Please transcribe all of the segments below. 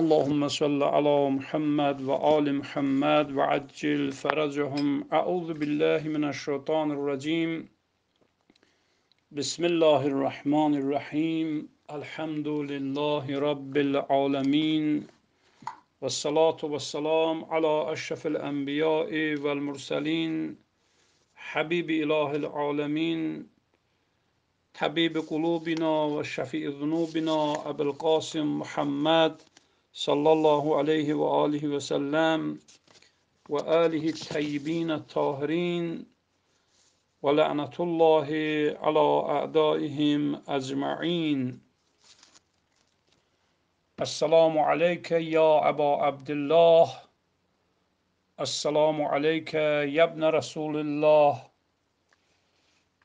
اللهم صل على محمد وآل محمد وعجل فرجهم أعوذ بالله من الشيطان الرجيم بسم الله الرحمن الرحيم الحمد لله رب العالمين والصلاة والسلام على أشرف الأنبياء والمرسلين حبيب إله العالمين حبيب قلوبنا وشفيء ذنوبنا أبو القاسم محمد صلى الله عليه وآله وسلم وآله الطيبين الطاهرين ولعنة الله على أعدائهم أجمعين السلام عليك يا أبا عبد الله السلام عليك يا ابن رسول الله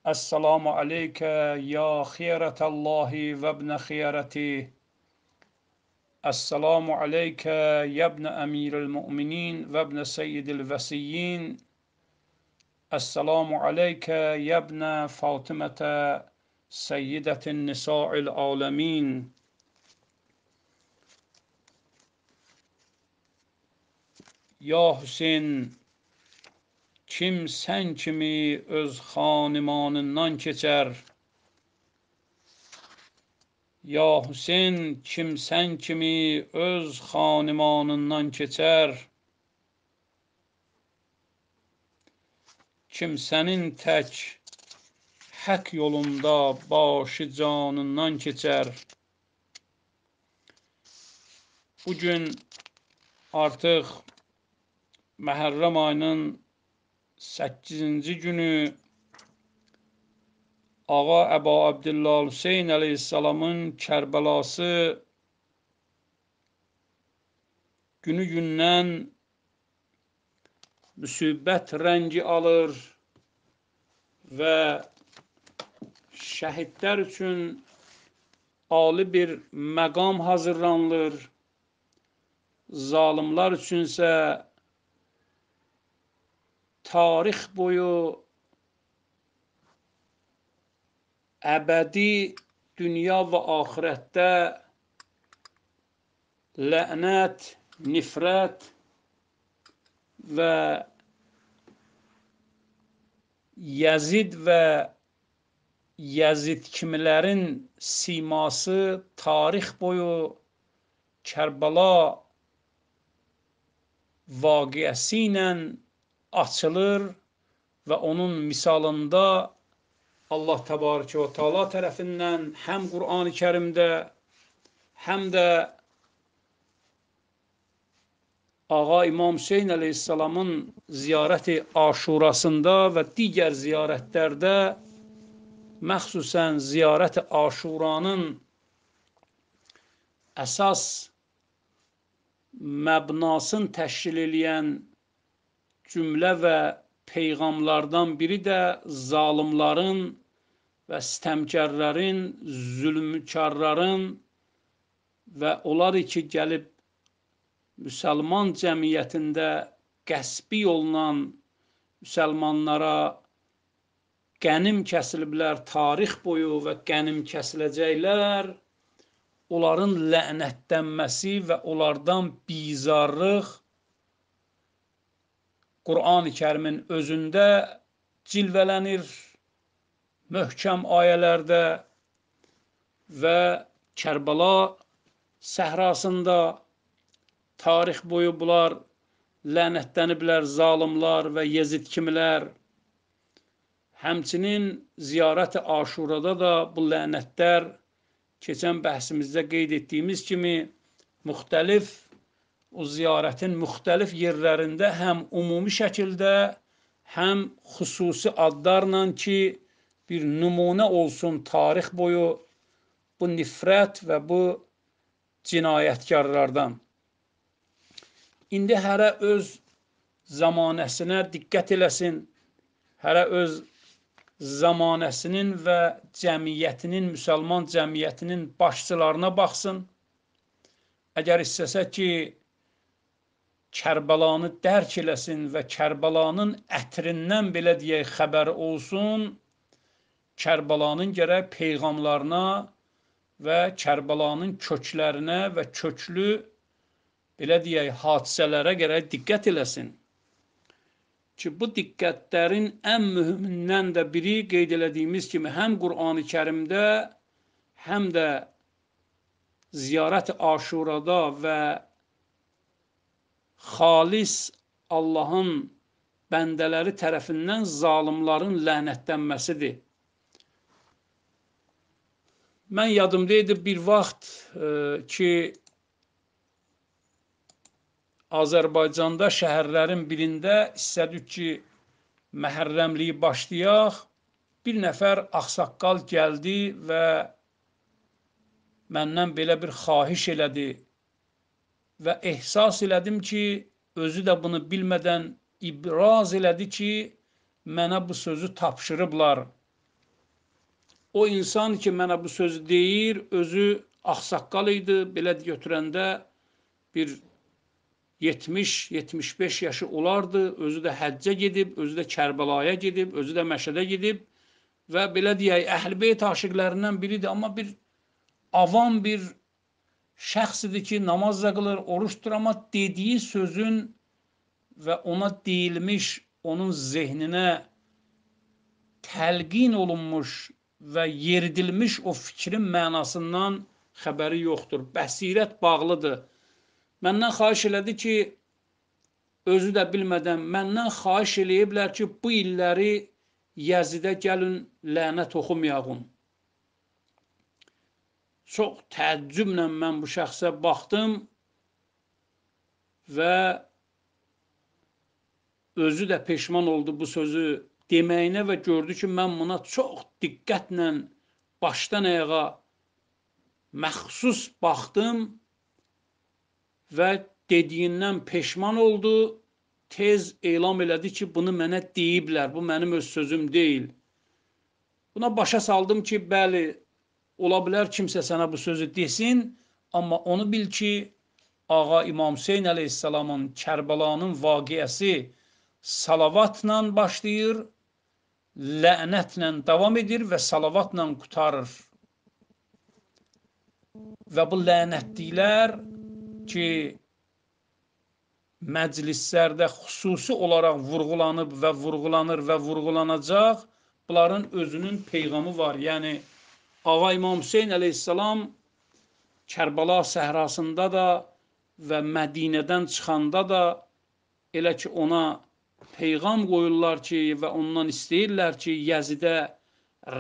السلام عليك يا خيرة الله وابن خيرته Esselamu aleyke yebne emiril mu'minin ve ebne seyyidil vesiyyin. Esselamu aleyke yebne Fatimete seyyidetin nisa'il alemin. Ya Hüseyin, kim sən kimi öz xanimanından keçər?' Ya Hüseyn kimsən kimi öz xanimanından keçər. Kimsənin tək haqq yolunda başı canından keçər. Bu gün artıq Məhərrəm ayının 8-ci günü Ağa Əba Abdullah Hüseyn əleyhissalamın Kərbəlası günü gündən müsibət rəngi alır və şəhidlər üçün ali bir məqam hazırlanılır. Zalimlar üçünsə tarix boyu əbədi dünya və axirətdə lənət, nifrət və Yazid və Yazid kimilərin siması tarix boyu Kərbəla vaqiəsi ilə açılır və onun misalında Allah təbarəkə və təala tərəfindən həm Qurani Kərimdə, həm də Ağa İmam Hüseyn əleyhissalamın ziyarəti Aşurasında və digər ziyarətlərdə məxsusən ziyarəti Aşuranın əsas məbnasını təşkil eləyən cümlə və peyğəmlərdən biri də zalımların və stəmkərlərin, zülmkarların və onlar ki gəlib müsəlman cəmiyyətində qəsbi olunan müsəlmanlara qənim kəsiliblər tarix boyu və qənim kəsiləcəklər. Onların lənətlənməsi və onlardan bizarlıq Qur'an-ı kərimin özündə cilvələnir möhkəm ayələrdə və Kərbəla səhrasında tarix boyu bunlar lənətləniblər zalimlar və Yezid kimilər. Həmçinin ziyarət-i Aşurada da bu lənətlər keçən bəhsimizdə qeyd etdiyimiz kimi müxtəlif o ziyarətin müxtəlif yerlərində həm ümumi şəkildə, həm xüsusi adlarla ki, bir nümunə olsun tarix boyu bu nifrət və bu cinayətkarlardan. İndi hərə öz zamanəsinə diqqət eləsin. Hərə öz zamanəsinin və cəmiyyətinin, müsəlman cəmiyyətinin başçılarına baxsın. Əgər istəsə ki, Kərbəlanı dərk eləsin və Kərbəlanın ətrindən belə deyək xəbəri olsun, Kərbəlanın gərək peyğamlarına və Kərbəlanın köklərinə və köklü belə deyək hadisələrə gərək diqqət eləsin. Ki bu diqqətlərin ən mühümündən də biri qeyd elədiyimiz kimi həm Qurani-Kərimdə, həm də ziyarət Aşurada və xalis Allahın bəndələri tərəfindən zalimların lənətlənməsidir. Mən yadımda idi bir vaxt e, ki, Azərbaycanda şəhərlərin birində istədik ki, məhərrəmliyi başlayaq. Bir nəfər axsaqqal gəldi və məndən belə bir xahiş elədi və ehsas elədim ki, özü də bunu bilmədən ibraz elədi ki, mənə bu sözü tapşırıblar. O insan ki, mənə bu sözü deyir, özü axsaqqal idi, belə götürəndə bir 70-75 yaşı olardı, özü də həccə gedib, özü də Kərbəlaya gedib, özü də Məşədə gedib və belə deyək, Əhlbeyt aşıqlarından biridir, amma bir avam bir şəxsdir ki, namaz da qılır, oruç tutur, amma dediyi sözün və ona deyilmiş, onun zehninə təlqin olunmuş və yeridilmiş o fikrin mənasından xəbəri yoxdur. Bəsirət bağlıdır. Məndən xahiş elədi ki, özü də bilmədən məndən xahiş eləyiblər ki, bu illəri Yəzidə gəlin lənət oxumayağım. Çox təəccüblə mən bu şəxsə baxdım və özü də peşman oldu bu sözü deməyinə və gördü ki, mən buna çox diqqətlə başdan ayağa məxsus baxdım və dediyindən peşman oldu. Tez elam elədi ki, bunu mənə deyiblər, bu mənim öz sözüm deyil. Buna başa saldım ki, bəli, Ola bilər kimsə sənə bu sözü desin, amma onu bil ki, Ağa İmam Hüseyn əleyhissalamın Kərbəlanın vaqiəsi salavatla başlayır, lənətlə davam edir və salavatla qutarır. Və bu lənətliklər ki, məclislərdə xüsusi olaraq vurğulanıb və vurğulanır və vurğulanacaq, bunların özünün peyğamı var. Yəni, Ağa İmam Hüseyn əleyhissalam Kərbala səhrasında da və Mədinədən çıxanda da elə ki ona peyğam qoyurlar ki və ondan istəyirlər ki Yəzidə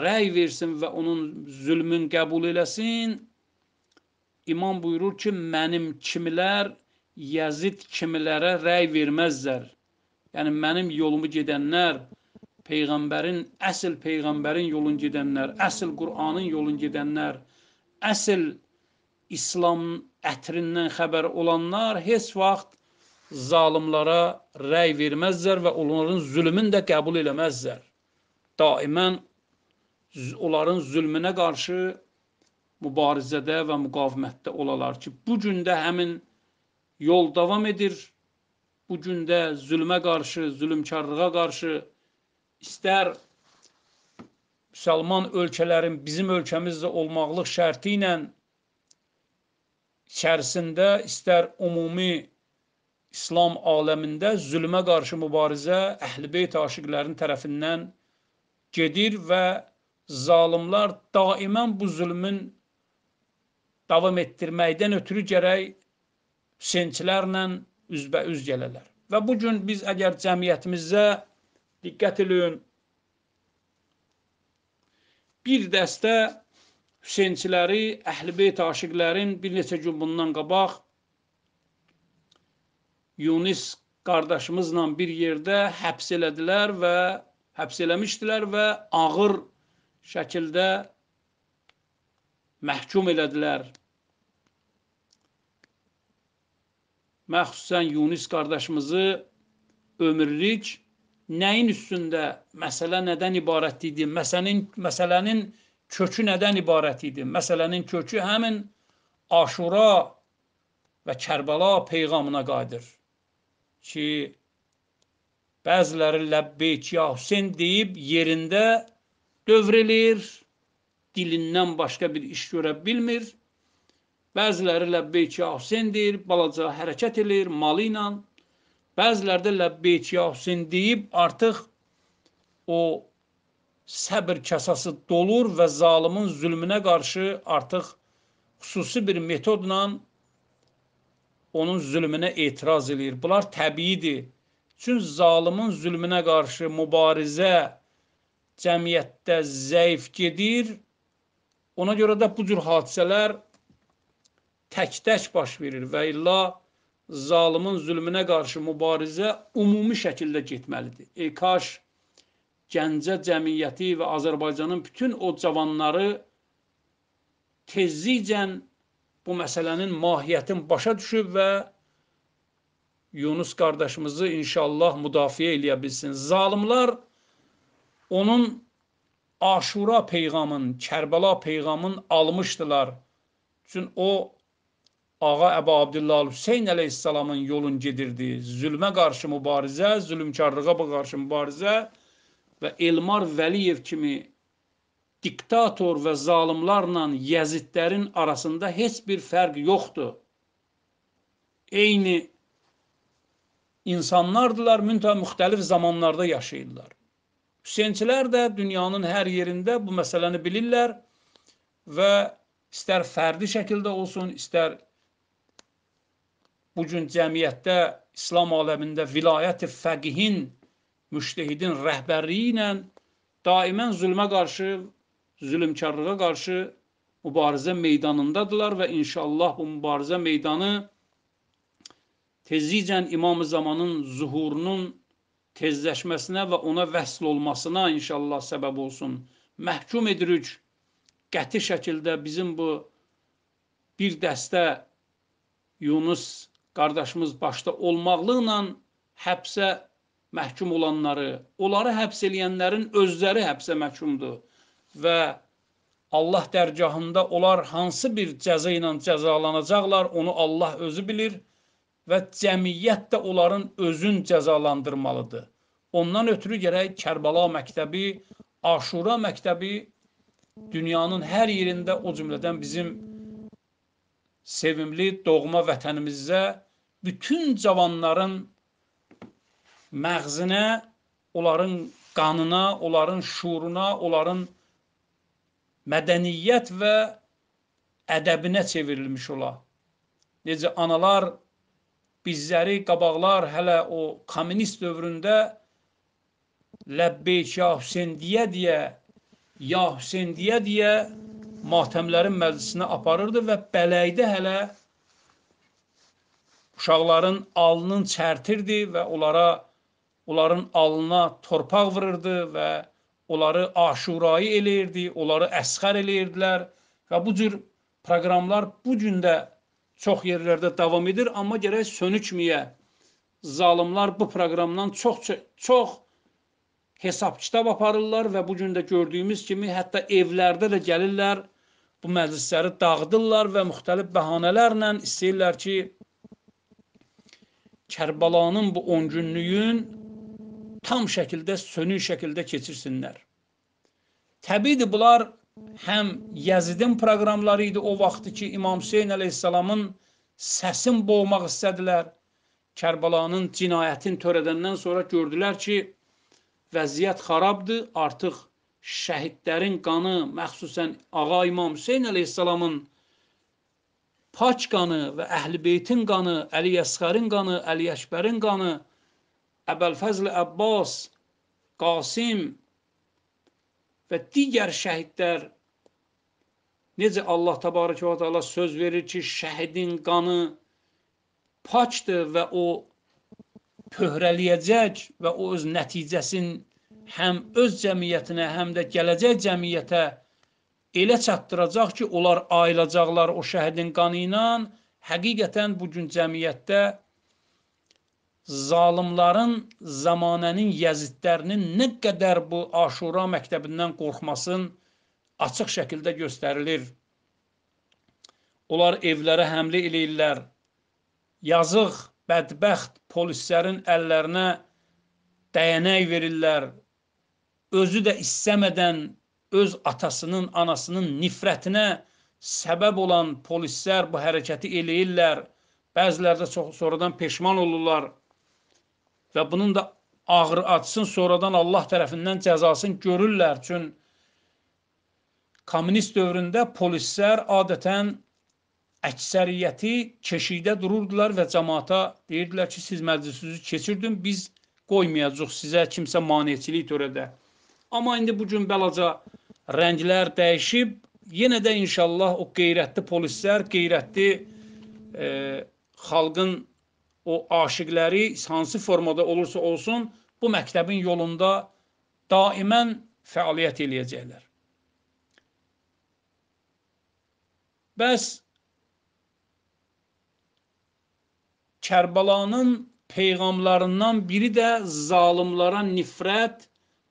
rəy versin və onun zülmün qəbul eləsin. İmam buyurur ki, mənim kimilər Yəzid kimilərə rəy verməzlər. Yəni mənim yolumu gedənlər, peyğəmbərin, əsl peyğəmbərin yolun gedənlər, əsl Qur'anın yolun gedənlər, əsl İslam ətrindən xəbər olanlar heç vaxt zalimlara rəy verməzlər və onların zülmünü də qəbul eləməzlər. Daimən onların zülmünə qarşı mübarizədə və müqavimətdə olalar ki, bu gün də həmin yol davam edir. Bu gün də zülmə qarşı, zülmkarlığa qarşı istər müsəlman ölkələrin bizim ölkəmizdə olmaqlıq şərti ilə içərisində istər ümumi İslam aləmində zülmə qarşı mübarizə Əhlibeyt aşiqlərinin tərəfindən gedir və zalimlər daimən bu zülmün davam etdirməkdən ötürü gərək Hüseynçilərlə üzbəüz gələrlər. Və bu gün biz əgər cəmiyyətimizdə diqqət eləyin. Bir dəstə Hüseynçiləri, Əhlibeyt aşiqlərin bir neçə gün bundan qabaq Yunis qardaşımızla bir yerdə həbs elədilər və həbs eləmişdilər və ağır şəkildə məhkum elədilər. Məxsusən Yunis qardaşımızı ömürlük nəyin üstündə məsələ nədən ibarət idi? Məsələnin məsələnin kökü nədən ibarət idi? Məsələnin kökü həmin Aşura və Kərbəla peyğamına qadir. Ki bəziləri Ləbbeyk ya Hüseyn deyib yerində dövrilir, dilindən başqa bir iş görə bilmir. Bəziləri Ləbbeyk ya Hüseyn deyir, balaca hərəkət eləyir malı ilə. Bəziləri də ləbbeyk ya Hüseyn deyib artıq o səbr kasası dolur və zalımın zülmünə qarşı artıq xüsusi bir metodla onun zülmünə etiraz eləyir. Bunlar təbiidir. Çünki zalımın zülmünə qarşı mübarizə cəmiyyətdə zəif gedir. Ona görə də bu cür hadisələr tək-tək baş verir və illa zalimin zülmünə qarşı mübarizə umumi şəkildə getməlidir. E, kaş Gəncə cəmiyyəti və Azərbaycanın bütün o cavanları tezlikcən bu məsələnin mahiyyətin başa düşüb və Yunus qardaşımızı inşallah müdafiə eləyə bilsin. Zalimlar onun Aşura peyğamın, Kərbəla peyğamın almışdılar. Çünki o Ağa Əbu Abdullah Hüseyn əleyhissalamın yolun gedirdi. Zülmə qarşı mübarizə, zülmkarlığa qarşı mübarizə və Elmar Vəliyev kimi diktator və zalimlarla Yəzidlərin arasında heç bir fərq yoxdur. Eyni insanlardılar, müntə müxtəlif zamanlarda yaşayırlar. Hüseynçilər də dünyanın hər yerində bu məsələni bilirlər və istər fərdi şəkildə olsun, istər bu gün cəmiyyətdə İslam aləmində vilayət-i fəqihin, müştehidin rəhbərliyi ilə daimən zülmə qarşı, zülmkarlığa qarşı mübarizə meydanındadılar və inşallah bu mübarizə meydanı tezliklə İmam-ı Zamanın zuhurunun tezləşməsinə və ona vəsl olmasına inşallah səbəb olsun. Məhkum edirik qəti şəkildə bizim bu bir dəstə Yunus qardaşımız başda olmaqlıqla həbsə məhkum olanları, onları həbs eləyənlərin özləri həbsə məhkumdur və Allah dərgahında onlar hansı bir cəza ilə cəzalanacaqlar, onu Allah özü bilir və cəmiyyət də onların özün cəzalandırmalıdır. Ondan ötürü gərək Kərbala məktəbi, Aşura məktəbi dünyanın hər yerində o cümlədən bizim sevimli doğma vətənimizə bütün cavanların məğzinə, onların qanına, onların şuuruna, onların mədəniyyət və ədəbinə çevrilmiş ola. Necə analar bizləri qabaqlar hələ o kommunist dövründə Ləbbeyk ya Hüseyn deyə deyə, ya Hüseyn deyə deyə matəmlərin məclisinə aparırdı və bələydə hələ Uşaqların alnının çərtirdi və onlara onların alnına torpaq vururdu və onları aşurayı eləyirdi, onları əsxər eləyirdilər və bu cür proqramlar bu gün də çox yerlərdə davam edir, amma gərək sönükməyə. Zalımlar bu proqramdan çox çox hesab kitab aparırlar və bu gün də gördüyümüz kimi hətta evlərdə də gəlirlər, bu məclisləri dağıdırlar və müxtəlif bəhanələrlə istəyirlər ki, Kərbalanın bu 10 günlüyün tam şəkildə, sönük şəkildə keçirsinlər. Təbiidir, bunlar həm Yəzidin proqramları idi o vaxtı ki, İmam Hüseyin əleyhissalamın səsin boğmaq istədilər. Kərbalanın cinayətin törədəndən sonra gördülər ki, vəziyyət xarabdır, artıq şəhidlərin qanı, məxsusən Ağa İmam Hüseyin əleyhissalamın Haç qanı və Əhlibeytin qanı, Əli Yəsxərin qanı, Əli Yəşbərin qanı, Əbəlfəzl Əbbas, Qasim və digər şəhidlər necə Allah təbarək və təala söz verir ki, şəhidin qanı paçdır və o pöhrələyəcək və o öz nəticəsini həm öz cəmiyyətinə, həm də gələcək cəmiyyətə elə çatdıracaq ki, onlar ayılacaqlar o şəhidin qanı ilə. Həqiqətən bu gün cəmiyyətdə zalimların zamanənin yəzidlərinin nə qədər bu Aşura məktəbindən qorxmasın açıq şəkildə göstərilir. Onlar evlərə həmlə eləyirlər. Yazıq, bədbəxt polislərin əllərinə dəyənək verirlər. Özü də istəmədən öz atasının, anasının nifrətinə səbəb olan polislər bu hərəkəti eləyirlər. Bəziləri də çox sonradan peşman olurlar və bunun da ağır açsın sonradan Allah tərəfindən cəzasını görürlər. Çün kommunist dövründə polislər adətən əksəriyyəti keşikdə dururdular və cəmaata deyirdilər ki, siz məclisinizi keçirdin, biz qoymayacağıq sizə kimsə maneçilik törədə. Amma indi bu gün balaca rənglər dəyişib, yenə də inşallah o qeyrətli polislər, qeyrətli e, xalqın o aşiqləri hansı formada olursa olsun, bu məktəbin yolunda daimən fəaliyyət eləyəcəklər. Bəs Kərbalanın peyğamlarından biri də zalimlara nifrət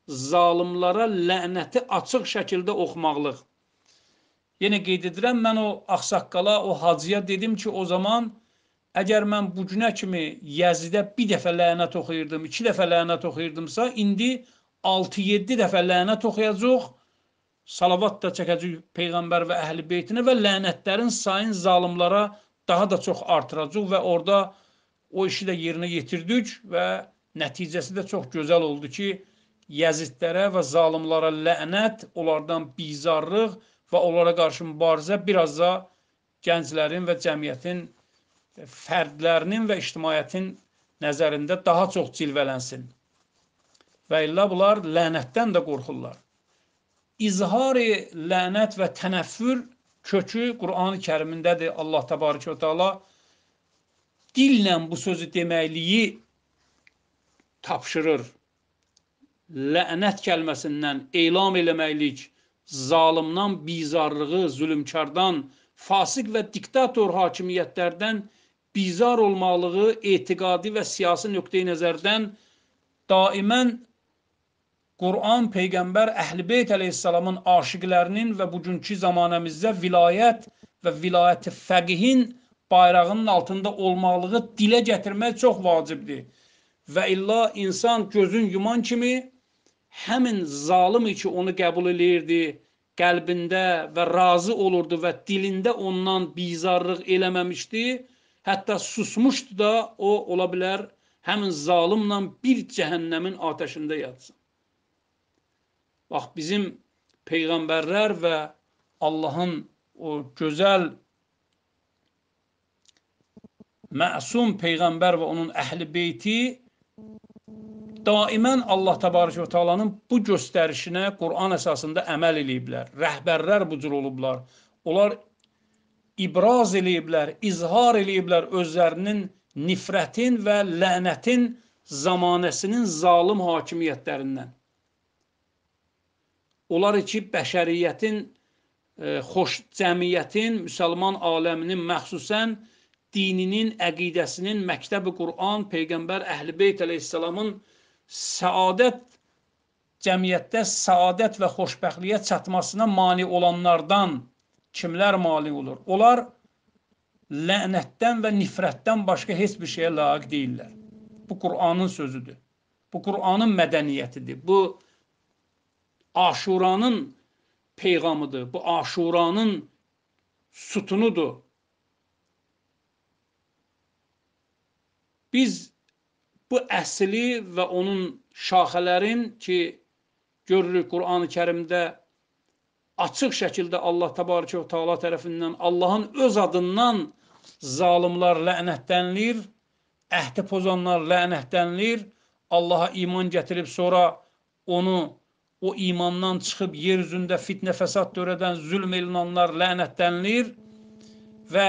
zalimlara lənəti açıq şəkildə oxumaqlıq. Yenə qeyd edirəm, mən o axsaqqala, o hacıya dedim ki, o zaman əgər mən bu günə kimi Yəzidə bir dəfə lənət oxuyurdum, iki dəfə lənət oxuyurdumsa, indi 6-7 dəfə lənət oxuyacaq, salavat da çəkəcək Peyğəmbər və əhl-i beytinə və lənətlərin sayın zalimlara daha da çox artıracaq və orada o işi də yerinə yetirdik və nəticəsi də çox gözəl oldu ki, Yəzidlərə və zalimlara lənət, onlardan bizarlıq və onlara qarşı mübarizə biraz da gənclərin və cəmiyyətin, fərdlərinin və ictimaiyyətin nəzərində daha çox cilvələnsin. Və illə bunlar lənətdən də qorxurlar. İzhari lənət və tənəffür kökü Qur'an-ı kərimindədir. Allah təbarək və teala dillə bu sözü deməkliyi tapşırır lənət kəlməsindən elam eləməklik, zalımdan bizarlığı, zülmkardan, fasiq və diktator hakimiyyətlərdən bizar olmalığı etiqadi və siyasi nöqteyi nəzərdən daimən Quran Peyğəmbər Əhl-Beyt əleyhissalamın aşiqlərinin və bugünkü zamanəmizdə vilayət və vilayəti fəqihin bayrağının altında olmalığı dilə gətirmək çox vacibdir. Və illa insan gözün yuman kimi həmin zalım ki, onu qəbul eləyirdi, qəlbində və razı olurdu və dilində ondan bizarlıq eləməmişdi, hətta susmuşdu da, o ola bilər həmin zalımla bir cəhənnəmin atəşində yatsın. Bax, bizim peyğəmbərlər və Allahın o gözəl məsum peyğəmbər və onun əhl-i beyti daimən Allah təbarək və təalanın bu göstərişinə Quran əsasında əməl eləyiblər. Rəhbərlər bu cür olublar. Onlar ibraz eləyiblər, izhar eləyiblər özlərinin nifrətin və lənətin zamanəsinin zalım hakimiyyətlərindən. Onlar ki, bəşəriyyətin, ə, e, xoş cəmiyyətin, müsəlman aləminin məxsusən dininin, əqidəsinin, məktəbi Quran, Peyğəmbər Əhl-i Beyt əleyhissalamın səadət cəmiyyətdə səadət və xoşbəxtliyə çatmasına mani olanlardan kimlər mali olur? Onlar lənətdən və nifrətdən başqa heç bir şeyə layiq deyirlər. Bu Qur'anın sözüdür. Bu Qur'anın mədəniyyətidir. Bu Aşuranın peyğamıdır. Bu Aşuranın sütunudur. Biz bu əsli və onun şaxələrin ki, görürük Qur'an-ı Kərimdə açıq şəkildə Allah təbarəkə və Teala tərəfindən Allahın öz adından zalımlar lənətlənir, əhdi pozanlar lənətlənir, Allaha iman gətirib sonra onu o imandan çıxıb yer üzündə fitnə fəsad törədən zülm elinanlar lənətlənir və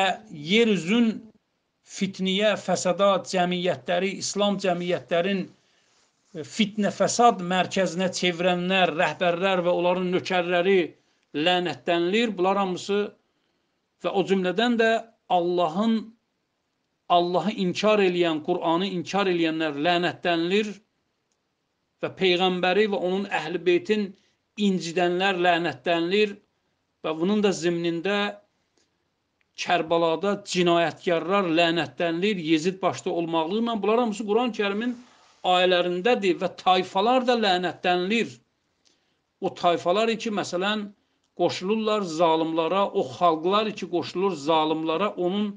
yer üzün fitniyə, fəsada cəmiyyətləri, İslam cəmiyyətlərin e, fitnə fəsad mərkəzinə çevirənlər, rəhbərlər və onların nökərləri lənətlənilir. Bunlar hamısı və o cümlədən də Allahın Allahı inkar eləyən, Qur'anı inkar eləyənlər lənətlənilir və peyğəmbəri və onun əhl-beytin incidənlər lənətlənilir və bunun da zimnində Kərbalada cinayətkarlar lənətlənilir, Yezid başda olmaqlı ilə bunlar hamısı Quran-Kərimin ayələrindədir və tayfalar da lənətlənilir. O tayfalar ki, məsələn, qoşulurlar zalimlara, o xalqlar ki, qoşulur zalimlara, onun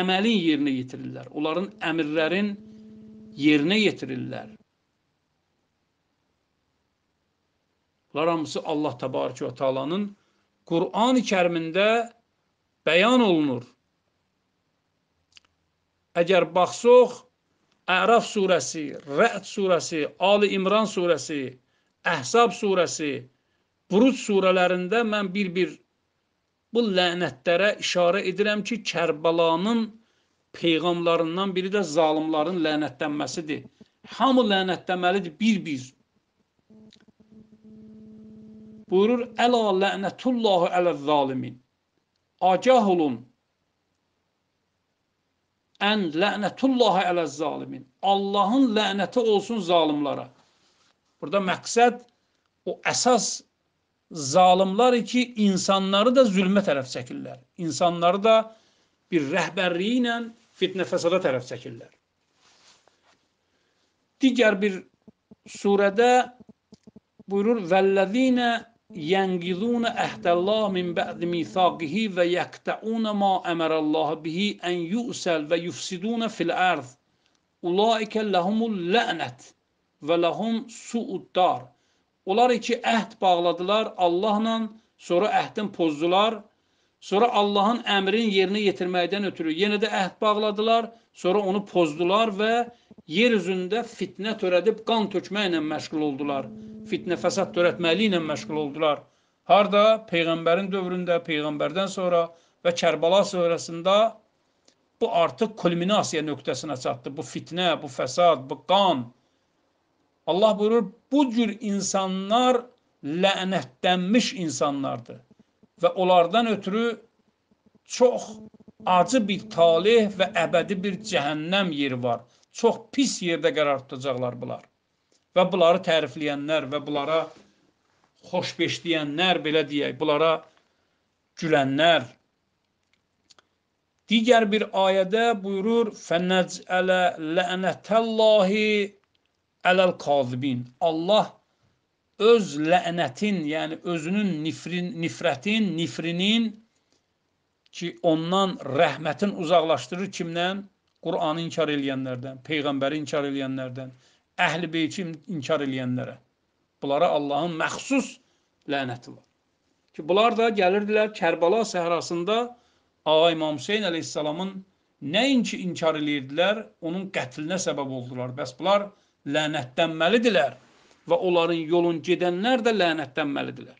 əməlin yerinə yetirirlər. Onların əmirlərin yerinə yetirirlər. Bunlar hamısı Allah təbarək və təalanın Qur'an-ı kərimində bəyan olunur. Əgər baxsaq, Əraf surəsi, Rəd surəsi, Ali İmran surəsi, Əhsab surəsi, Buruc surələrində mən bir-bir bu lənətlərə işarə edirəm ki, Kərbəlanın peyğəmlarından biri də zalimların lənətlənməsidir. Hamı lənətləməlidir bir-bir. Buyurur, Əla lənətullahu ələz zalimin agah olun. Ən lənətullahi ələ zalimin. Allahın lənəti olsun zalimlara. Burada məqsəd o əsas zalimlar ki, insanları da zülmə tərəf çəkirlər. İnsanları da bir rəhbərliyi ilə fitnə fəsada tərəf çəkirlər. Digər bir surədə buyurur vəllədinə ينقضون عهد الله من بعد ميثاقه ويقطعون ما أمر الله به أن يؤسل ويفسدون في الأرض أولئك لهم اللعنة ولهم سوء الدار Onlar iki əhd bağladılar Allahla, sonra əhdin pozdular, sonra Allahın əmrin yerinə yetirməkdən ötürü yenə də əhd bağladılar, sonra onu pozdular və yer üzündə fitnə törədib qan tökməklə məşğul oldular fitnə fəsad törətməli ilə məşğul oldular. Harda? Peyğəmbərin dövründə, Peyğəmbərdən sonra və Kərbala sonrasında bu artıq kulminasiya nöqtəsinə çatdı. Bu fitnə, bu fəsad, bu qan. Allah buyurur, bu cür insanlar lənətlənmiş insanlardır və onlardan ötürü çox acı bir talih və əbədi bir cəhənnəm yeri var. Çox pis yerdə qərar tutacaqlar bunlar və bunları tərifləyənlər və bunlara xoşbeşləyənlər, belə deyək, bunlara gülənlər. Digər bir ayədə buyurur: "Fənəcələ lənətəllahi ələl kazibin." Allah öz lənətin, yəni özünün nifrin, nifrətin, nifrinin ki, ondan rəhmətin uzaqlaşdırır kimdən? Qur'anı inkar edənlərdən, peyğəmbəri inkar edənlərdən. Əhl-i beyti inkar eləyənlərə. Bunlara Allahın məxsus lənəti var. Ki, bunlar da gəlirdilər Kərbala səhrasında Ağa İmam Hüseyin əleyhissalamın nəinki inkar eləyirdilər, onun qətlinə səbəb oldular. Bəs bunlar lənətlənməlidirlər və onların yolun gedənlər də lənətlənməlidirlər.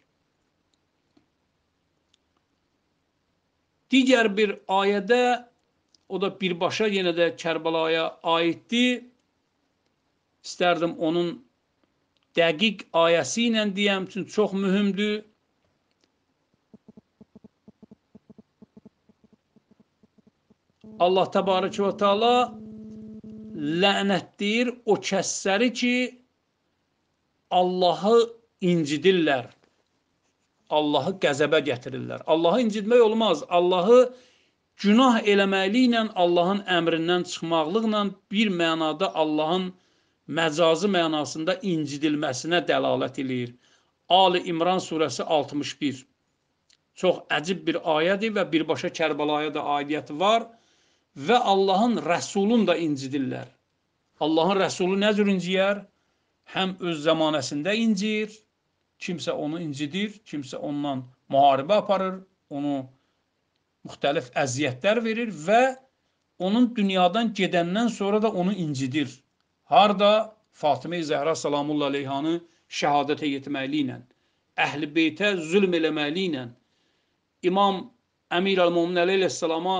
Digər bir ayədə, o da birbaşa yenə də Kərbalaya aiddir, İstərdim onun dəqiq ayəsi ilə deyəm üçün çox mühümdür. Allah təbarək və təala lənətləyir o kəsləri ki, Allahı incidirlər. Allahı qəzəbə gətirirlər. Allahı incitmək olmaz. Allahı günah eləməkliklə, Allahın əmrindən çıxmaqlıqla bir mənada Allahın əmrindən məcazi mənasında incidilməsinə dəlalət eləyir. Ali İmran surəsi 61 Çox əcib bir ayədir və birbaşa Kərbəlaya da aidiyyəti var və Allahın rəsulunu da incidirlər. Allahın rəsulu nə cür inciyər? Həm öz zamanəsində incir, kimsə onu incidir, kimsə ondan müharibə aparır, onu müxtəlif əziyyətlər verir və onun dünyadan gedəndən sonra da onu incidir. Harda? Fatimə Zəhra salamullah aleyhanı şəhadətə yetirməkli ilə, əhl-i beytə zülm eləməkli ilə, İmam Əmir Əl-Mumin əleyhissalama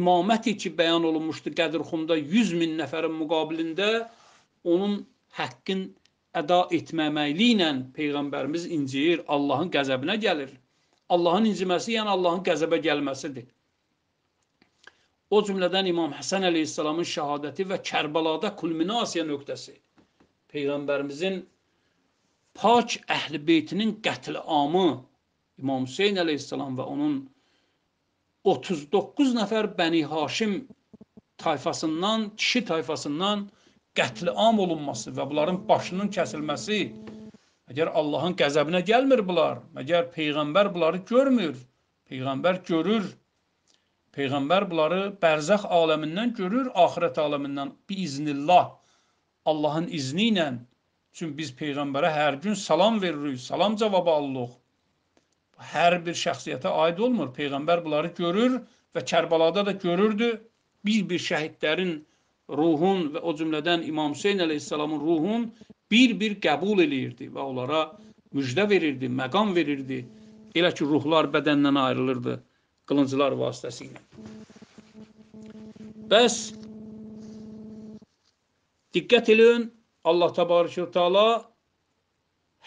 imaməti ki, bəyan olunmuşdu Qədirxumda 100 min nəfərin müqabilində onun həqqin əda etməməkli ilə Peyğəmbərimiz inciyir, Allahın qəzəbinə gəlir. Allahın inciməsi, yəni Allahın qəzəbə gəlməsidir. O cümlədən İmam Həsən əleyhissalamın şəhadəti və Kərbəlada kulminasiya nöqtəsi Peyğəmbərimizin pak əhl-i beytinin qətliamı İmam Hüseyn əleyhissalam və onun 39 nəfər Bəni Haşim tayfasından, kişi tayfasından qətliam olunması və bunların başının kəsilməsi Məgər Allahın qəzəbinə gəlmir bunlar? Məgər Peyğəmbər bunları görmür? Peyğəmbər görür Peyğəmbər bunları bərzəx aləmindən görür, axirət aləmindən biiznillah, Allahın izni ilə. Çünki biz Peyğəmbərə hər gün salam veririk, salam cavabı alırıq. Hər bir şəxsiyyətə aid olmur. Peyğəmbər bunları görür və Kərbəlada da görürdü. Bir-bir şəhidlərin ruhun və o cümlədən İmam Hüseyn əleyhissalamın ruhun bir-bir qəbul eləyirdi və onlara müjdə verirdi, məqam verirdi. Elə ki, ruhlar bədəndən ayrılırdı qılınclar vasitəsilə. Bəs diqqət edin, Allah təbarəkə təala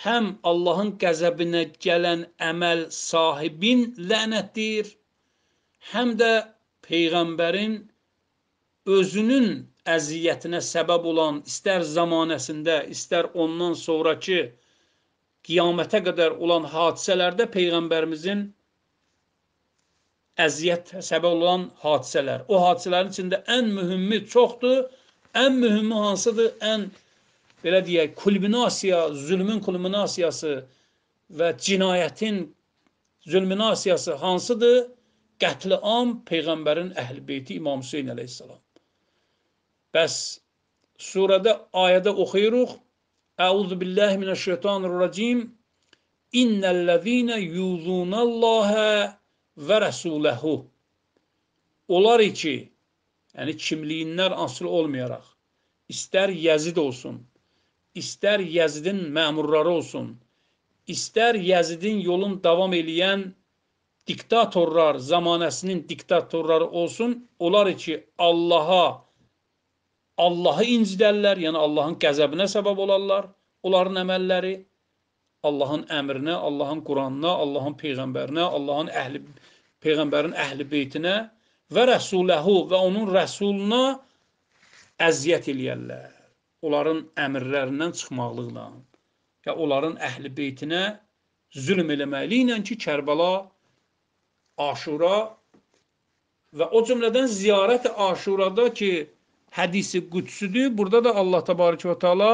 həm Allahın qəzəbinə gələn əməl sahibin lənətdir, həm də peyğəmbərin özünün əziyyətinə səbəb olan istər zamanəsində, istər ondan sonrakı qiyamətə qədər olan hadisələrdə peyğəmbərimizin əziyyət səbəb olan hadisələr. O hadisələrin içində ən mühümü çoxdur. Ən mühümü hansıdır? Ən belə deyək, kulminasiya, zülmün kulminasiyası və cinayətin zülminasiyası hansıdır? Qətliam peyğəmbərin əhlbeyti İmam Hüseyn əleyhissalam. Bəs surədə ayədə oxuyuruq. Əuzu billahi minəşşeytanir racim. İnnellezine yuzunallaha və rəsuləhu Onlar ki, yəni kimliyindən asılı olmayaraq, istər Yəzid olsun, istər Yəzidin məmurları olsun, istər Yəzidin yolun davam eləyən diktatorlar, zamanəsinin diktatorları olsun, onlar ki, Allaha, Allahı incidərlər, yəni Allahın qəzəbinə səbəb olarlar onların əməlləri Allahın əmrinə, Allahın Quranına, Allahın peyğəmbərinə, Allahın əhli peyğəmbərin əhli beytinə və rəsuləhu və onun rəsuluna əziyyət eləyərlər. Onların əmrlərindən çıxmaqlıqla, ya onların əhli beytinə zülm eləməkliklə ki, Kərbəla, Aşura və o cümlədən ziyarət Aşurada ki, hədisi qüdsüdür. Burada da Allah təbarək və təala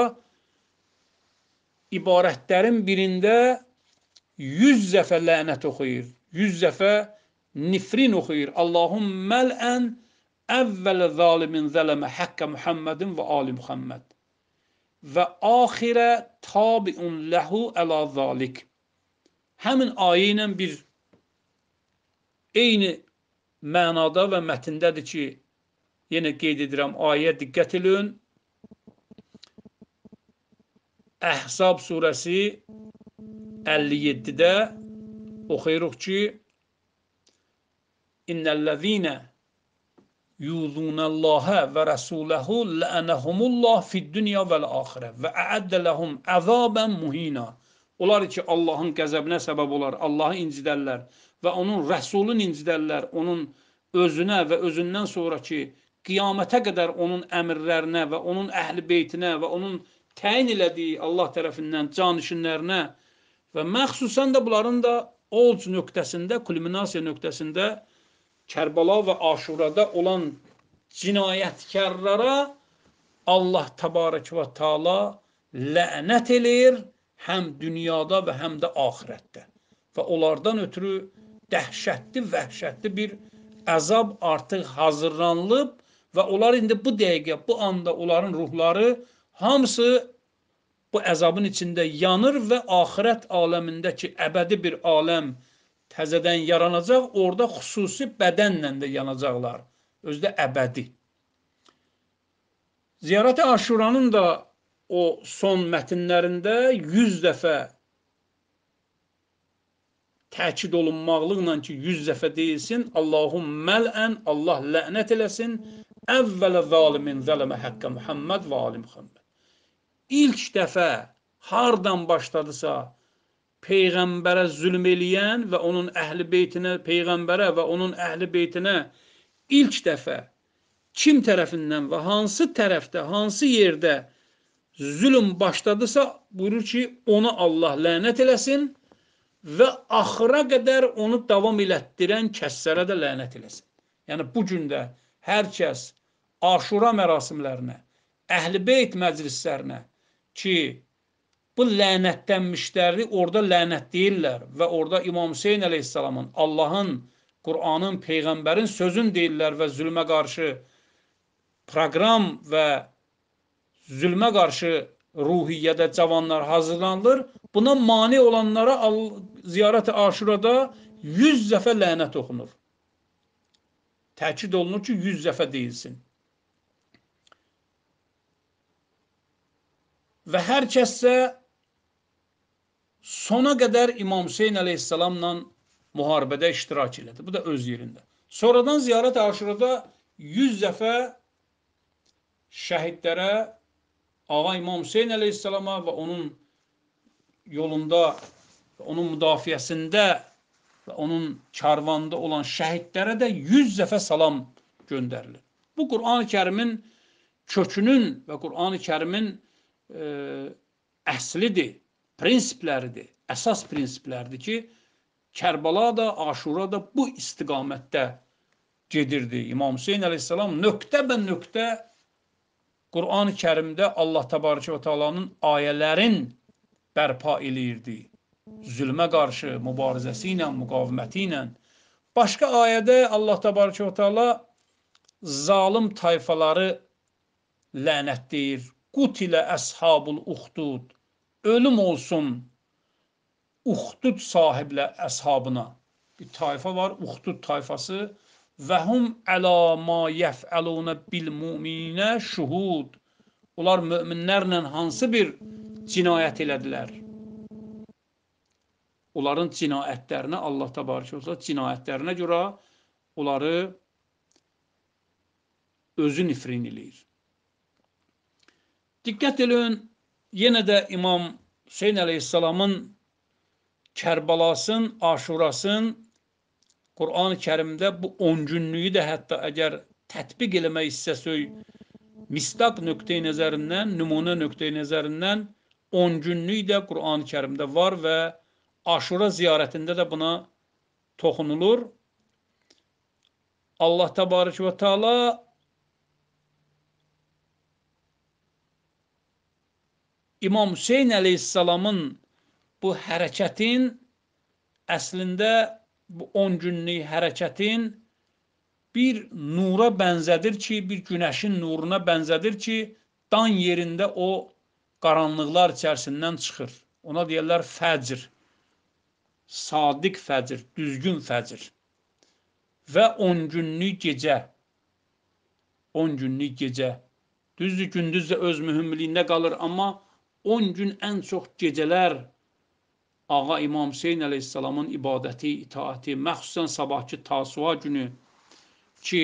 ibarətlərin birində 100 dəfə lənət oxuyur. 100 dəfə nifrin oxuyur. Allahummel ən əvvəl zalimin zələmə həqqə Muhammedin və ali Muhammed. Və axirə tabiun ləhu əla zalik. Həmin ayə ilə bir eyni mənada və mətndədir ki, yenə qeyd edirəm, ayəyə diqqət edin. Əhzab surəsi 57-də oxuyuruq ki, İnnellezine yuzunallaha və rəsuləhu ləənəhumullah fid-dünya vəl-axirə və əəddə ləhum əzabən muhina. Onlar ki, Allahın qəzəbinə səbəb olar, Allahı incidərlər və onun rəsulun incidərlər, onun özünə və özündən sonraki qiyamətə qədər onun əmirlərinə və onun əhl-beytinə və onun təyin elədiyi Allah tərəfindən canişinlərinə və məxsusən də bunların da olc nöqtəsində, kulminasiya nöqtəsində Kərbala və Aşurada olan cinayətkarlara Allah təbarək və taala lənət eləyir həm dünyada və həm də axirətdə. Və onlardan ötürü dəhşətli, vəhşətli bir əzab artıq hazırlanılıb və onlar indi bu dəqiqə, bu anda onların ruhları hamısı bu əzabın içində yanır və axirət aləmindəki əbədi bir aləm təzədən yaranacaq, orada xüsusi bədənlə də yanacaqlar. Özdə əbədi. Ziyarət-i Aşuranın da o son mətnlərində 100 dəfə təkid olunmaqlıqla ki, 100 dəfə deyilsin, Allahum mələn, Allah lənət eləsin, əvvələ zalimin zələmə həqqə Muhammed və alim xəmbə ilk dəfə hardan başladısa, Peyğəmbərə zülm eləyən və onun əhli beytinə, Peyğəmbərə və onun əhli beytinə ilk dəfə kim tərəfindən və hansı tərəfdə, hansı yerdə zülm başladısa, buyurur ki, ona Allah lənət eləsin və axıra qədər onu davam elətdirən kəslərə də lənət eləsin. Yəni, bu gündə hər kəs aşura mərasimlərinə, əhl-beyt məclislərinə, ki, bu lənətlənmişləri orada lənətləyirlər və orada İmam Hüseyin əleyhissalamın, Allahın, Qur'anın, Peyğəmbərin sözün deyirlər və zülmə qarşı proqram və zülmə qarşı ruhiyyədə cavanlar hazırlanılır. Buna mani olanlara ziyarət-i aşurada 100 zəfə lənət oxunur. Təkid olunur ki, 100 zəfə deyilsin. Və hər kəssə sona qədər İmam Hüseyn əleyhissalamla müharibədə iştirak elədi. Bu da öz yerində. Sonradan ziyarət aşırıda 100 dəfə şəhidlərə, Ağa İmam Hüseyn əleyhissalama və onun yolunda, onun müdafiəsində və onun karvanda olan şəhidlərə də 100 dəfə salam göndərilir. Bu Qur'an-ı Kərimin kökünün və Qur'an-ı Kərimin E, əslidir, prinsipləridir, əsas prinsiplərdir ki, Kərbəla da, Aşura da bu istiqamətdə gedirdi. İmam Hüseyn əleyhissalam nöqtə bə nöqtə Qurani Kərimdə Allah təbarəkə və təalanın ayələrin bərpa eləyirdi. Zülmə qarşı mübarizəsi ilə, müqaviməti ilə. Başqa ayədə Allah təbarəkə və təala zalim tayfaları lənət deyir, Qutilə əshabul uxdud. Ölüm olsun uxdud sahiblə əshabına. Bir tayfa var, uxdud tayfası. Və hum əla ma yəfəlunə bil müminə şuhud. Onlar möminlərlə hansı bir cinayət elədilər? Onların cinayətlərinə, Allah təbarək olsa, cinayətlərinə görə onları özü nifrin eləyir. Dikkat edin, yenə də İmam Hüseyin əleyhissalamın Kərbalasın, Aşurasın Qur'an-ı Kərimdə bu 10 günlüyü də hətta əgər tətbiq eləmək istəsək, mistaq nöqteyi nəzərindən, nümunə nöqteyi nəzərindən 10 günlük də Qur'an-ı Kərimdə var və Aşura ziyarətində də buna toxunulur. Allah təbarək və təala İmam Hüseyn əleyhissalamın bu hərəkətin əslində bu 10 günlük hərəkətin bir nura bənzədir ki, bir günəşin nuruna bənzədir ki, dan yerində o qaranlıqlar içərisindən çıxır. Ona deyirlər fəcr. Sadiq fəcr, düzgün fəcr. Və 10 günlük gecə 10 günlük gecə. Düzdür, gündüz də öz mühümliyində qalır, amma 10 gün ən çox gecələr Ağa İmam Hüseyn əleyhissalamın ibadəti, itaati, məxsusən sabahki Tasua günü ki,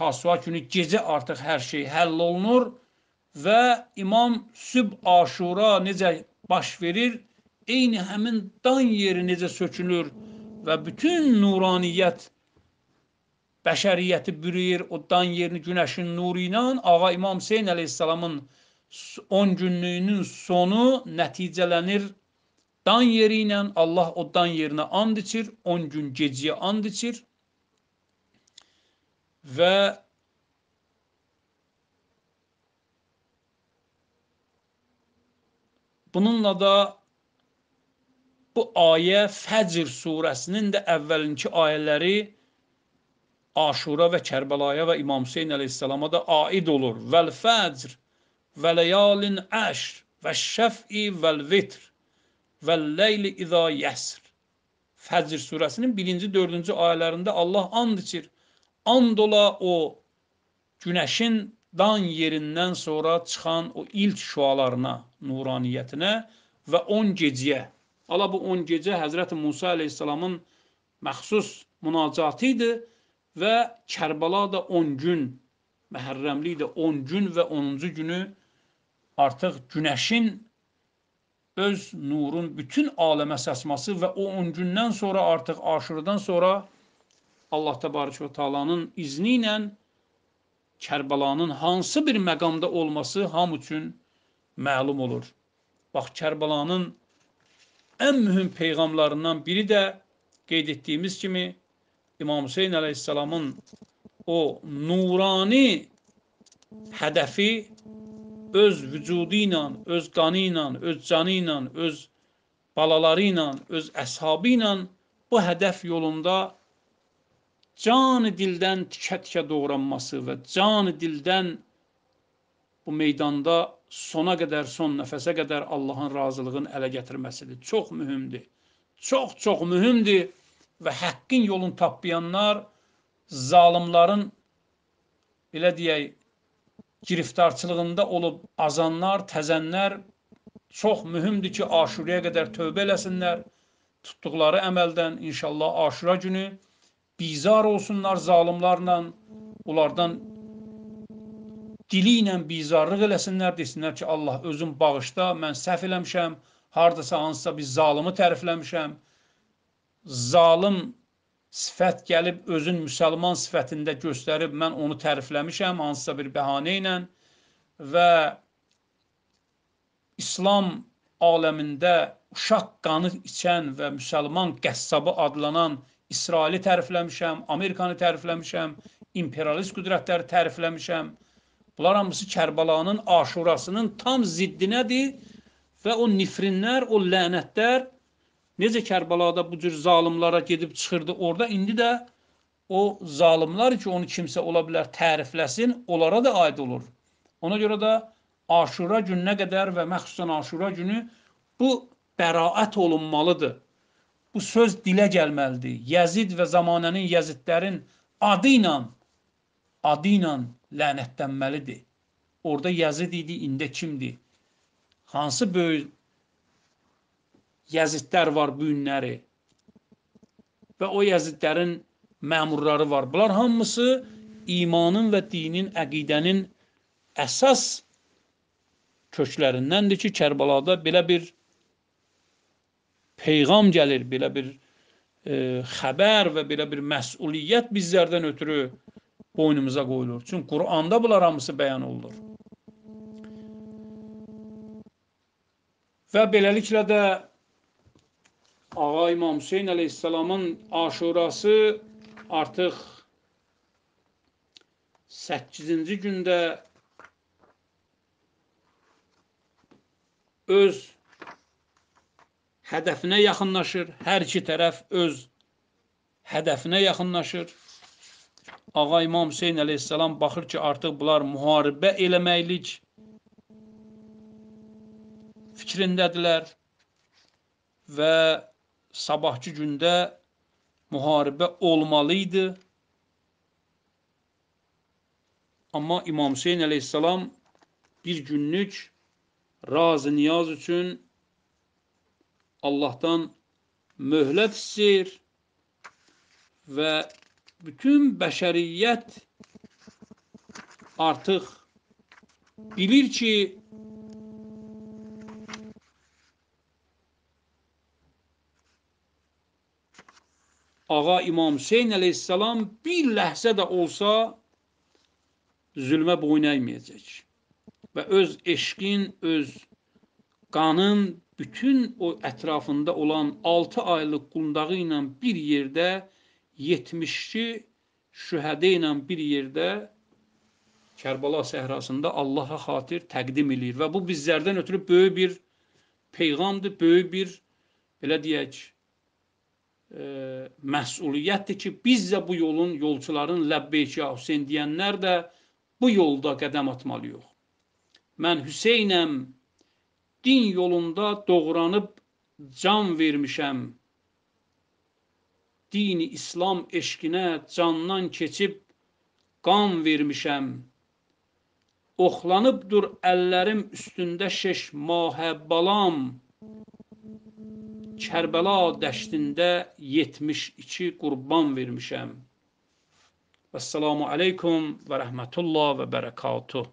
Tasua günü gecə artıq hər şey həll olunur və İmam Süb Aşura necə baş verir, eyni həmin dan yeri necə sökülür və bütün nuraniyyət bəşəriyyəti bürüyür, o dan yerini günəşin nuru ilə Ağa İmam Hüseyn əleyhissalamın 10 günlüyünün sonu nəticələnir dan yeri ilə. Allah o dan yerinə and içir. 10 gün gecəyə and içir. Və bununla da bu ayə Fəcr surəsinin də əvvəlinki ayələri Aşura və Kərbəlaya və İmam Hüseyn əleyhissalama da aid olur. Vəl Fəcr və ləyalin əşr və şəf'i vəl vitr və leyli izâ yəsr. Fəcr surəsinin birinci, dördüncü ayələrində Allah and içir. And ola o günəşin dan yerindən sonra çıxan o ilk şüalarına, nuraniyyətinə və 10 gecəyə. Allah bu 10 gecə Həzrəti Musa əleyhissalamın məxsus münacatı idi və Kərbala da 10 gün, Məhərrəmlik də 10 gün və 10-cu günü artıq günəşin öz nurun bütün aləmə səsması və o 10 gündən sonra artıq aşırıdan sonra Allah təbarək və taalanın izni ilə Kərbəlanın hansı bir məqamda olması ham üçün məlum olur. Bax Kərbəlanın ən mühüm peyğəmlərdən biri də qeyd etdiyimiz kimi İmam Hüseyn əleyhissalamın o nurani hədəfi öz vücudu ilə, öz qanı ilə, öz canı ilə, öz balaları ilə, öz əshabı ilə bu hədəf yolunda canı dildən tikə-tikə doğranması və canı dildən bu meydanda sona qədər, son nəfəsə qədər Allahın razılığını ələ gətirməsidir. Çox mühümdür. Çox-çox mühümdür və həqqin yolunu tapmayanlar zalimların belə deyək, giriftarçılığında olub azanlar, təzənlər çox mühümdür ki, aşurəyə qədər tövbə eləsinlər, tutduqları əməldən inşallah aşura günü bizar olsunlar zalimlarla, onlardan dili ilə bizarlıq eləsinlər, desinlər ki, Allah özüm bağışda, mən səhv eləmişəm, haradasa hansısa bir zalımı tərifləmişəm, zalim sifət gəlib özün müsəlman sifətində göstərib mən onu tərifləmişəm hansısa bir bəhanə ilə və İslam aləmində uşaq qanı içən və müsəlman qəssabı adlanan İsraili tərifləmişəm, Amerikanı tərifləmişəm, imperialist qüdrətləri tərifləmişəm. Bunlar hamısı Kərbalanın aşurasının tam ziddinədir və o nifrinlər, o lənətlər Necə Kərbəlada bu cür zalımlara gedib çıxırdı orada, indi də o zalımlar ki, onu kimsə ola bilər tərifləsin, onlara da aid olur. Ona görə də Aşura gününə qədər və məxsusən Aşura günü bu bəraət olunmalıdır. Bu söz dilə gəlməlidir. Yazid və zamanənin yazidlərin adı ilə adı ilə lənətlənməlidir. Orda Yazid idi, indi kimdir? Hansı böyük Yəzidlər var bu günləri. Və o yəzidlərin məmurları var. Bunlar hamısı imanın və dinin, əqidənin əsas köklərindəndir ki, Kərbalada belə bir peyğam gəlir, belə bir e, xəbər və belə bir məsuliyyət bizlərdən ötürü boynumuza qoyulur. Çünki Quranda bunlar hamısı bəyan olunur. Və beləliklə də Ağa İmam Hüseyin əleyhissalamın aşurası artıq 8-ci gündə öz hədəfinə yaxınlaşır. Hər iki tərəf öz hədəfinə yaxınlaşır. Ağa İmam Hüseyin əleyhissalam baxır ki, artıq bunlar müharibə eləməklik fikrindədirlər və sabahçı gündə müharibə olmalı idi. Amma İmam Hüseyin əleyhissalam bir günlük razı niyaz üçün Allahdan möhlət istəyir və bütün bəşəriyyət artıq bilir ki, ağa İmam Hüseyin əleyhissalam bir ləhzə də olsa zülmə boyun əyməyəcək. Və öz eşqin, öz qanın bütün o ətrafında olan 6 aylıq qundağı ilə bir yerdə 72 şühədə ilə bir yerdə Kərbala səhrasında Allaha xatir təqdim eləyir və bu bizlərdən ötürü böyük bir peyğamdır, böyük bir belə deyək, e, məsuliyyətdir ki, biz də bu yolun yolçuların ləbbeyk ya Hüseyn deyənlər də bu yolda qədəm atmalıyıq. Mən Hüseynəm, din yolunda doğranıb can vermişəm. Dini İslam eşqinə candan keçib qan vermişəm. Oxlanıbdır əllərim üstündə şeş mahə balam. Kərbəla dəştində 72 qurban vermişəm. Vəssalamu aleykum və rəhmətullah və bərəkatuh.